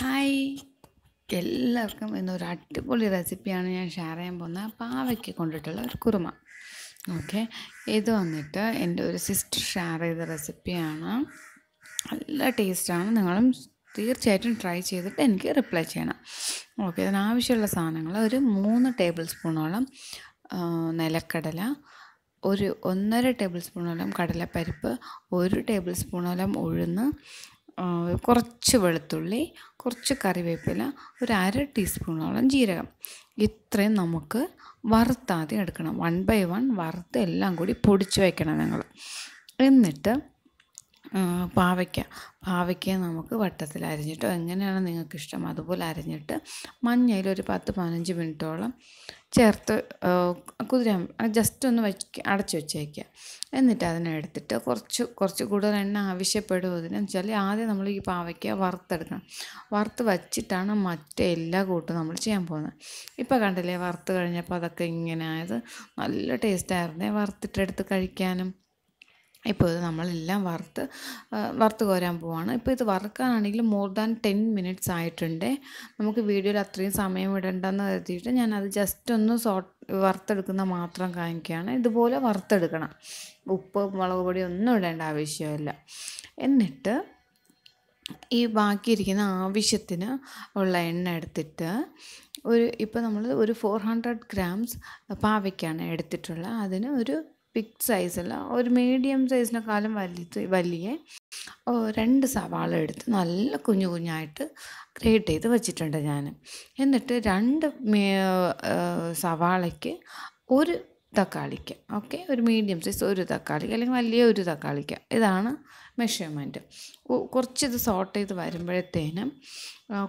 hi എല്ലാവർക്കും ഇന്നൊരു അടിപൊളി റെസിപ്പിയാണ് ഞാൻ ഷെയർ ചെയ്യാൻ പോകുന്നത് പാവയ്ക്ക് കൊണ്ടിട്ടുള്ള ഒരു കുറുമ ഓക്കെ ഇത് വന്നിട്ട് എൻ്റെ ഒരു സിസ്റ്റർ ഷെയർ ചെയ്ത റെസിപ്പിയാണ് നല്ല ടേസ്റ്റാണ് നിങ്ങളും തീർച്ചയായിട്ടും ട്രൈ ചെയ്തിട്ട് എനിക്ക് റിപ്ലൈ ചെയ്യണം ഓക്കെ ഇതിനാവശ്യമുള്ള സാധനങ്ങൾ ഒരു മൂന്ന് ടേബിൾ സ്പൂണോളം നിലക്കടല ഒരു ഒന്നര ടേബിൾ സ്പൂണോളം കടലപ്പരിപ്പ് ഒരു ടേബിൾ സ്പൂണോളം ഉഴുന്ന് കുറച്ച് വെളുത്തുള്ളി കുറച്ച് കറിവേപ്പില ഒരു അര ടീസ്പൂണോളം ജീരകം ഇത്രയും നമുക്ക് വറുത്താതെ എടുക്കണം വൺ ബൈ വൺ വറുത്ത് എല്ലാം കൂടി പൊടിച്ച് വയ്ക്കണം നിങ്ങൾ എന്നിട്ട് പാവയ്ക്ക പാവയ്ക്ക നമുക്ക് വട്ടത്തിൽ അരിഞ്ഞിട്ടോ എങ്ങനെയാണ് നിങ്ങൾക്ക് ഇഷ്ടം അതുപോലെ അരിഞ്ഞിട്ട് മഞ്ഞയിൽ ഒരു പത്ത് പതിനഞ്ച് മിനിറ്റോളം ചേർത്ത് കുതിരാൻ ജസ്റ്റ് ഒന്ന് വയ്ക്ക അടച്ചു വെച്ചേക്കുക എന്നിട്ട് അതിനെ എടുത്തിട്ട് കുറച്ച് കുറച്ച് കൂടുതൽ എണ്ണ ആവശ്യപ്പെടും അതിനെന്ന് വെച്ചാൽ ആദ്യം നമ്മൾ ഈ പാവയ്ക്ക വറുത്തെടുക്കണം വറുത്ത് വച്ചിട്ടാണ് മറ്റേ എല്ലാ കൂട്ടും നമ്മൾ ചെയ്യാൻ പോകുന്നത് ഇപ്പോൾ കണ്ടില്ലേ വറുത്ത് കഴിഞ്ഞപ്പോൾ അതൊക്കെ ഇങ്ങനെ ആയത് നല്ല ടേസ്റ്റായിരുന്നേ വറുത്തിട്ടെടുത്ത് കഴിക്കാനും ഇപ്പോൾ ഇത് നമ്മളെല്ലാം വറുത്ത് വറുത്ത് കോരാൻ പോവാണ് ഇപ്പോൾ ഇത് വറുക്കാനാണെങ്കിൽ മോർ ദാൻ ടെൻ മിനിറ്റ്സ് ആയിട്ടുണ്ട് നമുക്ക് വീഡിയോയിൽ അത്രയും സമയം ഇടണ്ടെന്ന് കരുതിയിട്ട് അത് ജസ്റ്റ് ഒന്ന് സോട്ട് വറുത്തെടുക്കുന്ന മാത്രം കാണിക്കുകയാണ് ഇതുപോലെ വറുത്തെടുക്കണം ഉപ്പ് മുളക് പൊടി ഒന്നും ഇടേണ്ട ആവശ്യമില്ല എന്നിട്ട് ഈ ബാക്കിയിരിക്കുന്ന ആവശ്യത്തിന് ഉള്ള എണ്ണ എടുത്തിട്ട് ഒരു ഇപ്പോൾ നമ്മൾ ഒരു ഫോർ ഹൺഡ്രഡ് ഗ്രാംസ് പാവയ്ക്കാണ് എടുത്തിട്ടുള്ളത് അതിന് ഒരു ബിഗ് സൈസല്ല ഒരു മീഡിയം സൈസിനെക്കാളും വലിയ വലിയ രണ്ട് സവാള എടുത്ത് നല്ല കുഞ്ഞു കുഞ്ഞായിട്ട് ഗ്രേറ്റ് ചെയ്ത് വെച്ചിട്ടുണ്ട് ഞാൻ എന്നിട്ട് രണ്ട് സവാളയ്ക്ക് ഒരു തക്കാളിക്ക് ഓക്കെ ഒരു മീഡിയം സൈസ് ഒരു തക്കാളിക്ക് അല്ലെങ്കിൽ വലിയ ഒരു തക്കാളിക്ക് ഇതാണ് മെഷർമെൻറ്റ് കുറച്ചിത് സോട്ട് ചെയ്ത് വരുമ്പോഴത്തേനും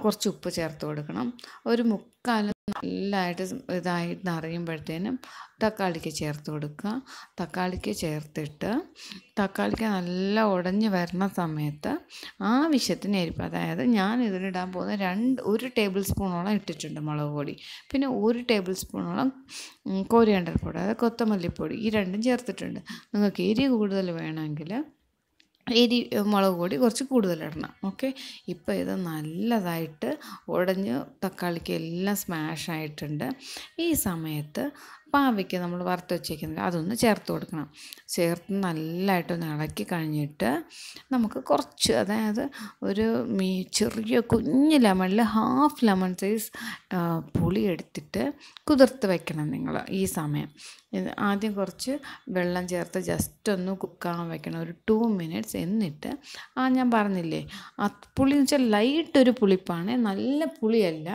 കുറച്ച് ഉപ്പ് ചേർത്ത് കൊടുക്കണം ഒരു മുക്കാൽ നല്ലതായിട്ട് ഇതായിട്ട് അറിയുമ്പോഴത്തേനും തക്കാളിക്ക് ചേർത്ത് കൊടുക്കുക തക്കാളിക്ക് ചേർത്തിട്ട് തക്കാളിക്ക് നല്ല ഉടഞ്ഞ് വരുന്ന സമയത്ത് ആവശ്യത്തിന് എരിപ്പ് അതായത് ഞാൻ ഇതിലിടാൻ പോകുന്ന രണ്ട് ഒരു ടേബിൾ സ്പൂണോളം ഇട്ടിട്ടുണ്ട് മുളക് പൊടി പിന്നെ ഒരു ടേബിൾ സ്പൂണോളം കോരിയണ്ടർ പൊടി അതായത് കൊത്തമല്ലിപ്പൊടി ഈ രണ്ടും ചേർത്തിട്ടുണ്ട് നിങ്ങൾക്ക് എരി കൂടുതൽ വേണമെങ്കിൽ എരി മുളക് പൊടി കുറച്ച് കൂടുതലിടണം ഓക്കെ ഇപ്പോൾ ഇത് നല്ലതായിട്ട് ഉടഞ്ഞ് തക്കാളിക്ക് എല്ലാം സ്മാഷായിട്ടുണ്ട് ഈ സമയത്ത് പാവയ്ക്ക് നമ്മൾ വറുത്ത് വെച്ചേക്കുന്നില്ല അതൊന്ന് ചേർത്ത് കൊടുക്കണം ചേർത്ത് നല്ലതായിട്ടൊന്ന് ഇളക്കി കഴിഞ്ഞിട്ട് നമുക്ക് കുറച്ച് അതായത് ഒരു മീ ചെറിയ കുഞ്ഞ് ലെമണിൽ ഹാഫ് ലെമൺ സൈസ് പുളി എടുത്തിട്ട് കുതിർത്ത് വയ്ക്കണം നിങ്ങൾ ഈ സമയം ആദ്യം കുറച്ച് വെള്ളം ചേർത്ത് ജസ്റ്റ് ഒന്ന് കുക്കാൻ വയ്ക്കണം ഒരു ടു മിനിറ്റ്സ് എന്നിട്ട് ആ ഞാൻ പറഞ്ഞില്ലേ ആ പുളി എന്ന് വെച്ചാൽ ലൈറ്റ് ഒരു പുളിപ്പാണ് നല്ല പുളിയല്ല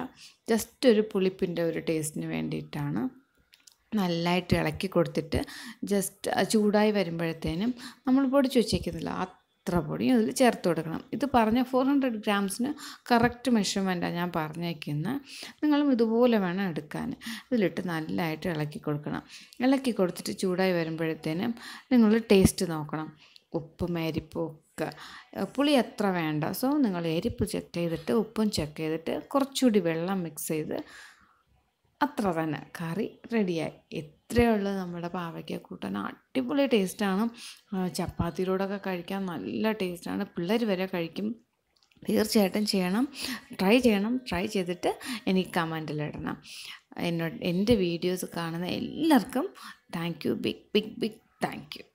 ജസ്റ്റ് ഒരു പുളിപ്പിൻ്റെ ഒരു ടേസ്റ്റിന് വേണ്ടിയിട്ടാണ് നല്ലതായിട്ട് ഇളക്കി കൊടുത്തിട്ട് ജസ്റ്റ് ചൂടായി വരുമ്പോഴത്തേനും നമ്മൾ പൊടിച്ച് വെച്ചേക്കുന്നില്ല അത്ര പൊടിയും അതിൽ ചേർത്ത് കൊടുക്കണം ഇത് പറഞ്ഞ ഫോർ ഹൺഡ്രഡ് ഗ്രാംസിന് കറക്റ്റ് മെഷർമെൻറ്റാണ് ഞാൻ പറഞ്ഞേക്കുന്നത് നിങ്ങളും ഇതുപോലെ വേണം എടുക്കാൻ ഇതിലിട്ട് നല്ലതായിട്ട് ഇളക്കി കൊടുക്കണം ഇളക്കി കൊടുത്തിട്ട് ചൂടായി വരുമ്പോഴത്തേനും നിങ്ങൾ ടേസ്റ്റ് നോക്കണം ഉപ്പ് അരിപ്പും പുളി എത്ര വേണ്ട സോ നിങ്ങൾ എരിപ്പ് ചെക്ക് ചെയ്തിട്ട് ഉപ്പും ചെക്ക് ചെയ്തിട്ട് കുറച്ചുകൂടി വെള്ളം മിക്സ് ചെയ്ത് അത്ര തന്നെ കറി റെഡിയായി എത്രയുള്ളത് നമ്മുടെ പാവയ്ക്ക കൂട്ടാൻ അടിപൊളി ടേസ്റ്റാണ് ചപ്പാത്തിയിലൂടെയൊക്കെ കഴിക്കാൻ നല്ല ടേസ്റ്റാണ് പിള്ളേർ വരെ കഴിക്കും തീർച്ചയായിട്ടും ചെയ്യണം ട്രൈ ചെയ്യണം ട്രൈ ചെയ്തിട്ട് എനിക്ക് കമൻറ്റിലിടണം എന്നോ എൻ്റെ വീഡിയോസ് കാണുന്ന എല്ലാവർക്കും thank you big big big thank U